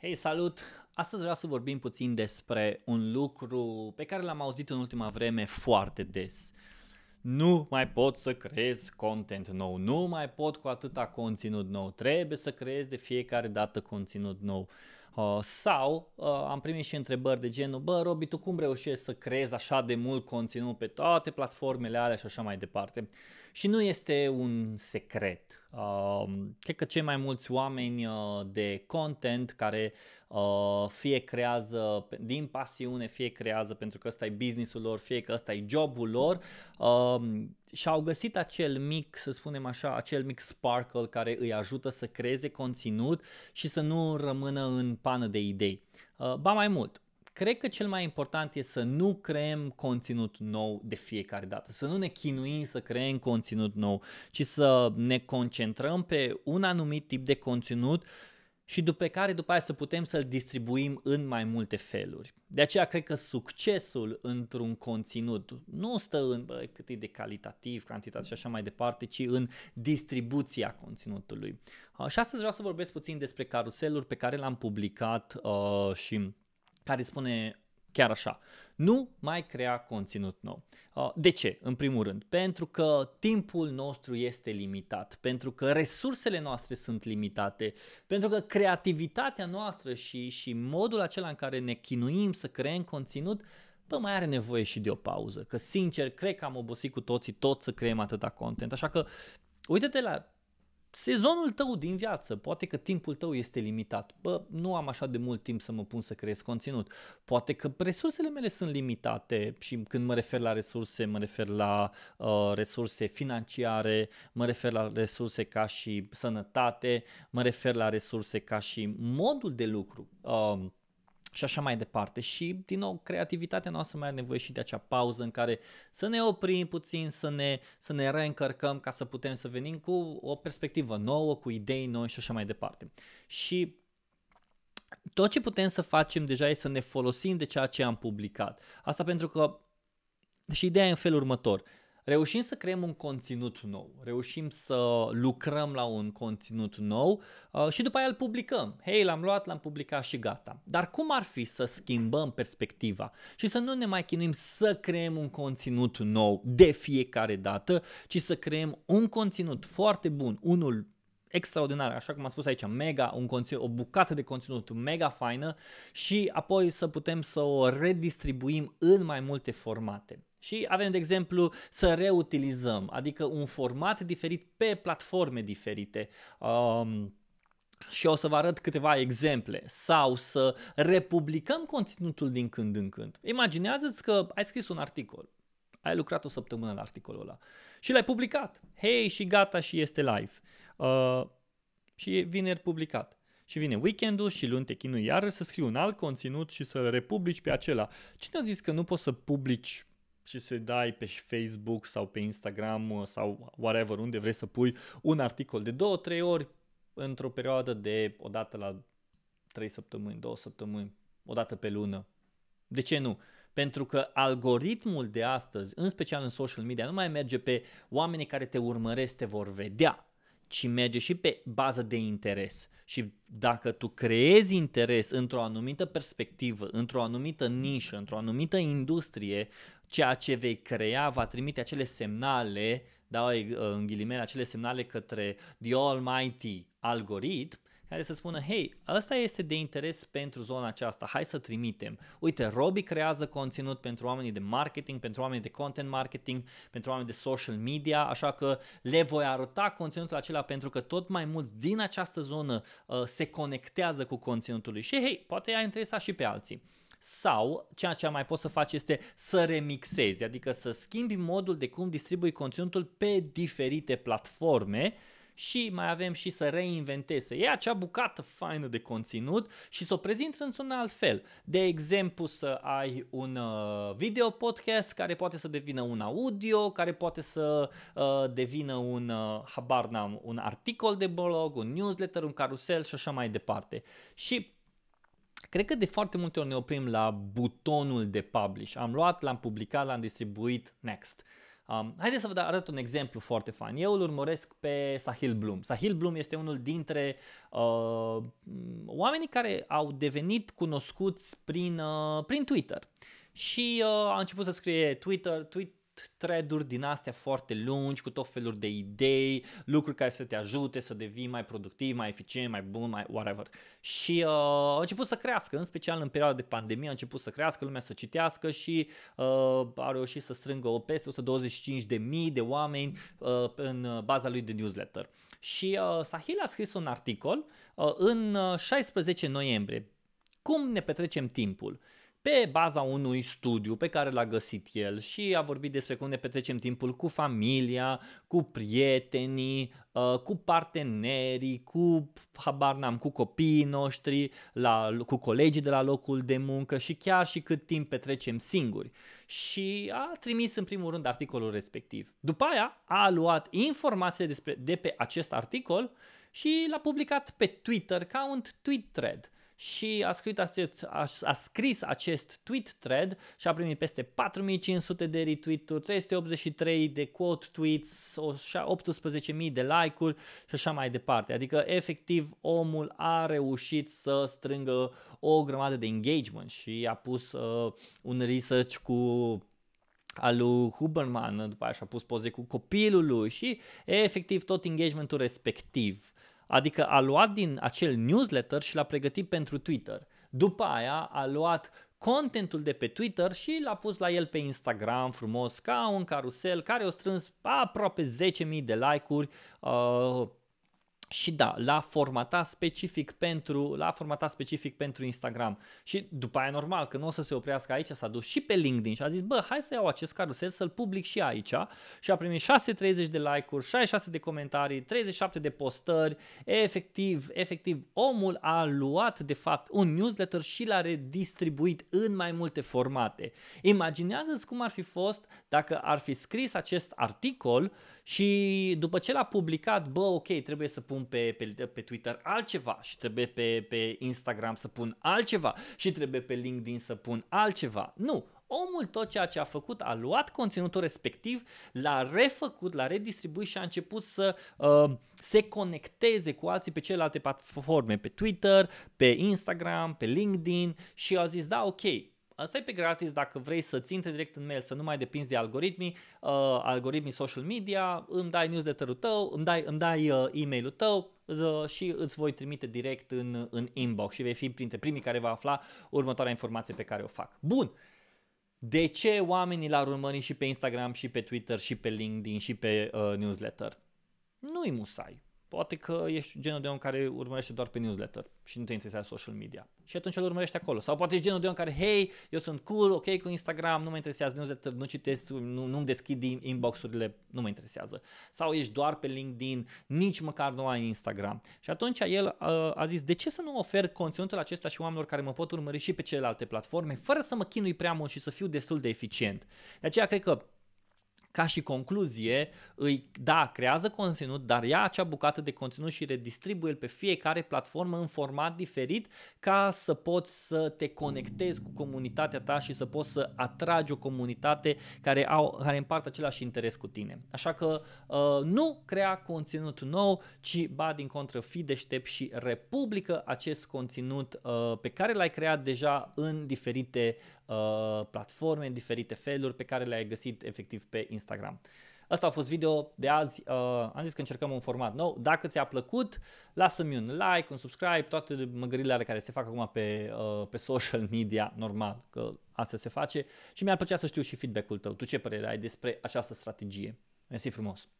Hei, salut! Astăzi vreau să vorbim puțin despre un lucru pe care l-am auzit în ultima vreme foarte des. Nu mai pot să creez content nou, nu mai pot cu atâta conținut nou, trebuie să creez de fiecare dată conținut nou. Uh, sau uh, am primit și întrebări de genul, bă, Robi, tu cum reușești să creezi așa de mult conținut pe toate platformele alea și așa mai departe? Și nu este un secret. Um, cred că cei mai mulți oameni uh, de content care uh, fie creează din pasiune, fie creează pentru că ăsta e businessul lor, fie că ăsta e jobul lor, um, și-au găsit acel mic, să spunem așa, acel mic sparkle care îi ajută să creeze conținut și să nu rămână în pană de idei. Uh, ba mai mult, Cred că cel mai important e să nu creăm conținut nou de fiecare dată, să nu ne chinuim să creăm conținut nou, ci să ne concentrăm pe un anumit tip de conținut și după care după aia să putem să-l distribuim în mai multe feluri. De aceea cred că succesul într-un conținut nu stă în bă, cât e de calitativ, cantitate și așa mai departe, ci în distribuția conținutului. și astăzi vreau să vorbesc puțin despre caruseluri pe care l-am publicat uh, și care spune chiar așa. Nu mai crea conținut nou. Uh, de ce? În primul rând, pentru că timpul nostru este limitat, pentru că resursele noastre sunt limitate, pentru că creativitatea noastră și, și modul acela în care ne chinuim să creăm conținut bă, mai are nevoie și de o pauză. Că sincer, cred că am obosit cu toții tot să creăm atâta content. Așa că uite-te la sezonul tău din viață, poate că timpul tău este limitat. Bă, nu am așa de mult timp să mă pun să creez conținut. Poate că resursele mele sunt limitate și când mă refer la resurse, mă refer la uh, resurse financiare, mă refer la resurse ca și sănătate, mă refer la resurse ca și modul de lucru. Uh, și așa mai departe. Și, din nou, creativitatea noastră mai are nevoie și de acea pauză în care să ne oprim puțin, să ne, să ne reîncărcăm ca să putem să venim cu o perspectivă nouă, cu idei noi și așa mai departe. Și tot ce putem să facem deja e să ne folosim de ceea ce am publicat. Asta pentru că și ideea e în felul următor reușim să creăm un conținut nou, reușim să lucrăm la un conținut nou uh, și după aia îl publicăm. Hei, l-am luat, l-am publicat și gata. Dar cum ar fi să schimbăm perspectiva și să nu ne mai chinuim să creăm un conținut nou de fiecare dată, ci să creăm un conținut foarte bun, unul extraordinar, așa cum am spus aici, mega, un conținut, o bucată de conținut mega faină și apoi să putem să o redistribuim în mai multe formate. Și avem, de exemplu, să reutilizăm, adică un format diferit pe platforme diferite. Um, și o să vă arăt câteva exemple sau să republicăm conținutul din când în când. Imaginează-ți că ai scris un articol, ai lucrat o săptămână la articolul ăla și l-ai publicat. Hei și gata și este live. Uh, și e vineri publicat. Și vine weekendul și luni te chinui iar să scrii un alt conținut și să l republici pe acela. Cine a zis că nu poți să publici și să dai pe Facebook sau pe Instagram uh, sau whatever, unde vrei să pui un articol de 2-3 ori într-o perioadă de o dată la 3 săptămâni, 2 săptămâni, o dată pe lună. De ce nu? Pentru că algoritmul de astăzi, în special în social media, nu mai merge pe oamenii care te urmăresc, te vor vedea ci merge și pe bază de interes. Și dacă tu creezi interes într-o anumită perspectivă, într-o anumită nișă, într-o anumită industrie, ceea ce vei crea va trimite acele semnale, da, în ghilimele, acele semnale către the almighty algoritm care să spună, hei, ăsta este de interes pentru zona aceasta, hai să trimitem. Uite, Robi creează conținut pentru oamenii de marketing, pentru oamenii de content marketing, pentru oamenii de social media, așa că le voi arăta conținutul acela pentru că tot mai mulți din această zonă uh, se conectează cu conținutul lui și hei, poate i-a interesat și pe alții sau ceea ce mai poți să faci este să remixezi, adică să schimbi modul de cum distribui conținutul pe diferite platforme și mai avem și să reinventez, să iei acea bucată faină de conținut și să o prezint într-un alt fel. De exemplu, să ai un uh, video podcast care poate să devină un audio, care poate să uh, devină un, uh, habar n-am, un articol de blog, un newsletter, un carusel și așa mai departe. Și Cred că de foarte multe ori ne oprim la butonul de publish. Am luat, l-am publicat, l-am distribuit, next. Uh, Um, haideți să vă arăt un exemplu foarte fain. Eu îl urmăresc pe Sahil Bloom. Sahil Bloom este unul dintre uh, oamenii care au devenit cunoscuți prin, uh, prin Twitter. Și uh, a început să scrie Twitter, tweet, thread-uri din astea foarte lungi, cu tot felul de idei, lucruri care să te ajute să devii mai productiv, mai eficient, mai bun, mai whatever. Și uh, a început să crească, în special în perioada de pandemie a început să crească, lumea să citească și uh, a reușit să strângă o peste 125.000 de mii de oameni uh, în baza lui de newsletter. Și uh, Sahil a scris un articol uh, în 16 uh, noiembrie. Cum ne petrecem timpul? pe baza unui studiu pe care l-a găsit el și a vorbit despre cum ne petrecem timpul cu familia, cu prietenii, uh, cu partenerii, cu habar n-am, cu copiii noștri, la, cu colegii de la locul de muncă și chiar și cât timp petrecem singuri. Și a trimis în primul rând articolul respectiv. După aia a luat informații despre, de pe acest articol și l-a publicat pe Twitter ca un tweet thread și a scris acest, a, a scris acest tweet thread și a primit peste 4500 de retweet-uri, 383 de quote tweets, 18.000 de like-uri și așa mai departe. Adică efectiv omul a reușit să strângă o grămadă de engagement și a pus uh, un research cu al lui Huberman, după aia și-a pus poze cu copilul lui și efectiv tot engagementul respectiv. Adică a luat din acel newsletter și l-a pregătit pentru Twitter. După aia a luat contentul de pe Twitter și l-a pus la el pe Instagram frumos ca un carusel care a strâns aproape 10.000 de like-uri, uh, și da, l-a formatat specific pentru, l-a formatat specific pentru Instagram. Și după aia normal că nu o să se oprească aici, s-a dus și pe LinkedIn și a zis, bă, hai să iau acest carusel, să-l public și aici. Și a primit 630 de like-uri, 66 de comentarii, 37 de postări. Efectiv, efectiv, omul a luat de fapt un newsletter și l-a redistribuit în mai multe formate. Imaginează-ți cum ar fi fost dacă ar fi scris acest articol și după ce l-a publicat, bă, ok, trebuie să pun pe, pe, pe Twitter altceva și trebuie pe, pe Instagram să pun altceva și trebuie pe LinkedIn să pun altceva. Nu, omul tot ceea ce a făcut, a luat conținutul respectiv, l-a refăcut, l-a redistribuit și a început să uh, se conecteze cu alții pe celelalte platforme, pe Twitter, pe Instagram, pe LinkedIn și a zis, da, ok, Asta e pe gratis dacă vrei să-ți intre direct în mail, să nu mai depinzi de algoritmi, uh, algoritmii social media, îmi dai newsletter-ul tău, îmi dai, îmi dai uh, e-mail-ul tău uh, și îți voi trimite direct în, în inbox și vei fi printre primii care va afla următoarea informație pe care o fac. Bun! De ce oamenii l-ar urmări și pe Instagram, și pe Twitter, și pe LinkedIn, și pe uh, newsletter? Nu-i musai. Poate că ești genul de om care urmărește doar pe newsletter și nu te interesează social media. Și atunci îl urmărești acolo. Sau poate ești genul de om care, hei, eu sunt cool, ok cu Instagram, nu mă interesează newsletter, nu citesc, nu, nu-mi deschid inbox-urile, nu mă interesează. Sau ești doar pe LinkedIn, nici măcar nu ai Instagram. Și atunci el uh, a zis, de ce să nu ofer conținutul acesta și oamenilor care mă pot urmări și pe celelalte platforme, fără să mă chinui prea mult și să fiu destul de eficient. De aceea cred că ca și concluzie, îi, da, creează conținut, dar ia acea bucată de conținut și redistribuie l pe fiecare platformă în format diferit ca să poți să te conectezi cu comunitatea ta și să poți să atragi o comunitate care, au, care împart același interes cu tine. Așa că uh, nu crea conținut nou, ci ba din contră fi deștept și republică acest conținut uh, pe care l-ai creat deja în diferite uh, platforme, în diferite feluri pe care le-ai găsit efectiv pe Instagram Instagram. Asta a fost video de azi, uh, am zis că încercăm un format nou. Dacă ți-a plăcut, lasă-mi un like, un subscribe, toate măgările ale care se fac acum pe, uh, pe social media, normal, că asta se face. Și mi-ar plăcea să știu și feedback-ul tău. Tu ce părere ai despre această strategie? Mersi frumos!